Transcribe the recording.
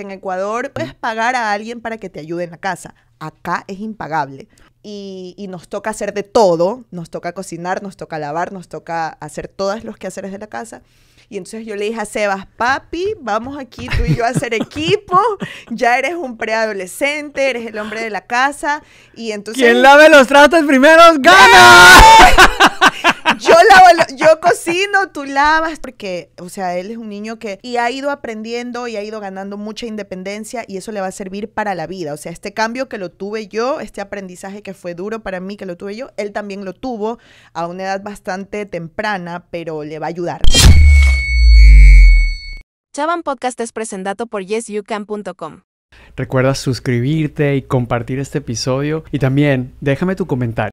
en Ecuador puedes pagar a alguien para que te ayude en la casa. Acá es impagable. Y, y, nos toca hacer de todo, nos toca cocinar, nos toca lavar, nos toca hacer todas los quehaceres de la casa. Y entonces yo le dije a Sebas, papi, vamos aquí tú y yo a hacer equipo, ya eres un preadolescente, eres el hombre de la casa. Y entonces... Quien lave los trastes primero gana no, tú lavas, porque, o sea, él es un niño que y ha ido aprendiendo y ha ido ganando mucha independencia y eso le va a servir para la vida. O sea, este cambio que lo tuve yo, este aprendizaje que fue duro para mí, que lo tuve yo, él también lo tuvo a una edad bastante temprana, pero le va a ayudar. Chavan Podcast es presentado por yesyoucan.com. Recuerda suscribirte y compartir este episodio y también déjame tu comentario.